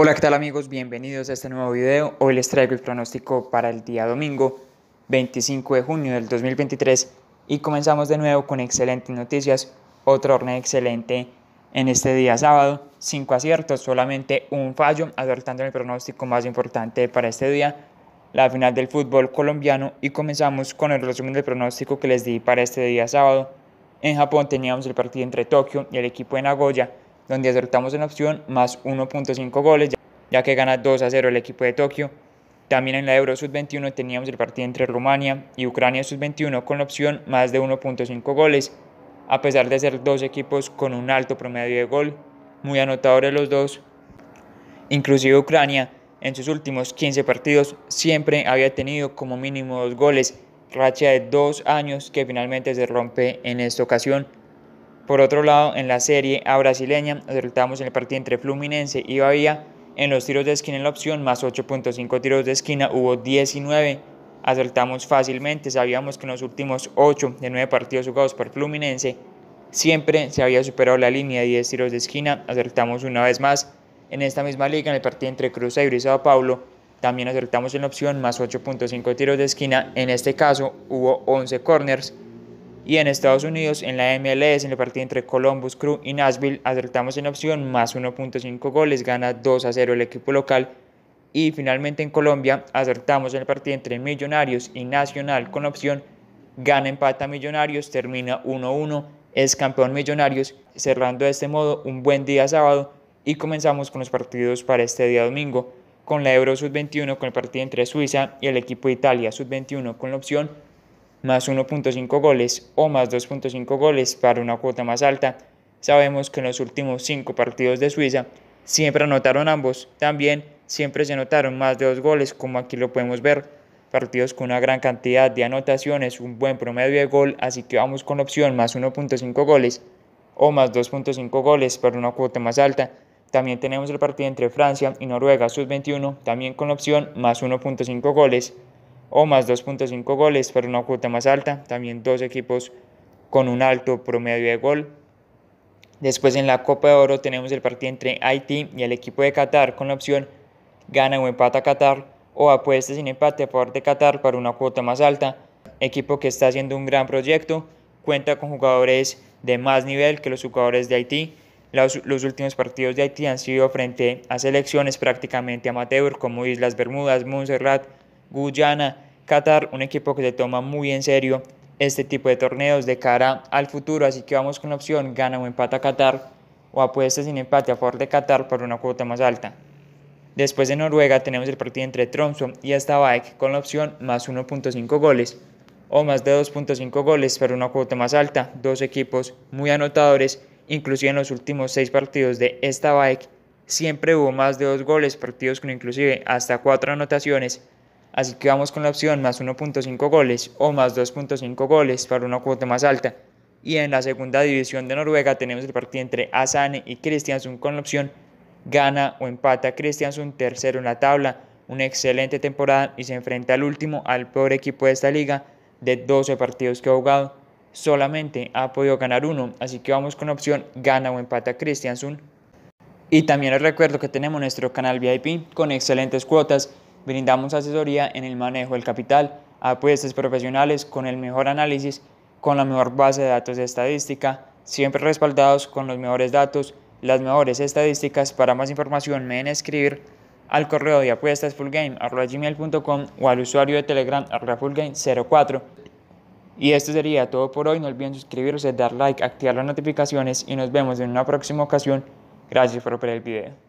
Hola, ¿qué tal amigos? Bienvenidos a este nuevo video. Hoy les traigo el pronóstico para el día domingo 25 de junio del 2023 y comenzamos de nuevo con excelentes noticias. Otro horno excelente en este día sábado. cinco aciertos, solamente un fallo, acertando el pronóstico más importante para este día, la final del fútbol colombiano. Y comenzamos con el resumen del pronóstico que les di para este día sábado. En Japón teníamos el partido entre Tokio y el equipo de Nagoya donde acertamos en la opción más 1.5 goles, ya que gana 2 a 0 el equipo de Tokio. También en la Euro Sub-21 teníamos el partido entre Rumania y Ucrania Sub-21 con la opción más de 1.5 goles, a pesar de ser dos equipos con un alto promedio de gol, muy anotadores los dos. Inclusive Ucrania, en sus últimos 15 partidos, siempre había tenido como mínimo dos goles, racha de dos años que finalmente se rompe en esta ocasión. Por otro lado, en la serie A brasileña, acertamos en el partido entre Fluminense y Bahía. En los tiros de esquina en la opción, más 8.5 tiros de esquina, hubo 19. Acertamos fácilmente, sabíamos que en los últimos 8 de 9 partidos jugados por Fluminense, siempre se había superado la línea de 10 tiros de esquina. Acertamos una vez más. En esta misma liga, en el partido entre Cruzeiro y Sao Paulo, también acertamos en la opción, más 8.5 tiros de esquina. En este caso, hubo 11 corners y en Estados Unidos, en la MLS, en el partido entre Columbus Crew y Nashville, acertamos en opción más 1.5 goles, gana 2 a 0 el equipo local. Y finalmente en Colombia, acertamos en el partido entre Millonarios y Nacional con opción, gana empata Millonarios, termina 1-1, es campeón Millonarios, cerrando de este modo un buen día sábado y comenzamos con los partidos para este día domingo, con la Euro Sub-21 con el partido entre Suiza y el equipo de Italia Sub-21 con la opción más 1.5 goles o más 2.5 goles para una cuota más alta. Sabemos que en los últimos 5 partidos de Suiza siempre anotaron ambos, también siempre se anotaron más de 2 goles como aquí lo podemos ver. Partidos con una gran cantidad de anotaciones, un buen promedio de gol, así que vamos con la opción más 1.5 goles o más 2.5 goles para una cuota más alta. También tenemos el partido entre Francia y Noruega sub-21, también con la opción más 1.5 goles o más 2.5 goles para una cuota más alta. También dos equipos con un alto promedio de gol. Después en la Copa de Oro tenemos el partido entre Haití y el equipo de Qatar con la opción gana o empata Qatar o apuesta sin empate a favor de Qatar para una cuota más alta. Equipo que está haciendo un gran proyecto, cuenta con jugadores de más nivel que los jugadores de Haití. Los, últimos partidos de Haití han sido frente a selecciones prácticamente amateur como Islas Bermudas, Montserrat, Guyana, Qatar, un equipo que se toma muy en serio este tipo de torneos de cara al futuro, así que vamos con la opción gana o empata Qatar o apuesta sin empate a favor de Qatar por una cuota más alta. Después de Noruega tenemos el partido entre Tromso y Stabæk con la opción más 1.5 goles o más de 2.5 goles para una cuota más alta, dos equipos muy anotadores, inclusive en los últimos seis partidos de bike siempre hubo más de dos goles, partidos con inclusive hasta cuatro anotaciones Así que vamos con la opción más 1.5 goles o más 2.5 goles para una cuota más alta. Y en la segunda división de Noruega tenemos el partido entre Asane y Kristiansund con la opción gana o empata Kristiansund tercero en la tabla. Una excelente temporada y se enfrenta al último, al peor equipo de esta liga, de 12 partidos que ha jugado. Solamente ha podido ganar uno, así que vamos con la opción gana o empata Kristiansund. Y también les recuerdo que tenemos nuestro canal VIP con excelentes cuotas brindamos asesoría en el manejo del capital, apuestas profesionales con el mejor análisis, con la mejor base de datos de estadística, siempre respaldados con los mejores datos, las mejores estadísticas. Para más información me a escribir al correo de apuestas o al usuario de Telegram fullgame04. Y esto sería todo por hoy. No olviden suscribirse, dar like, activar las notificaciones y nos vemos en una próxima ocasión. Gracias por ver el video.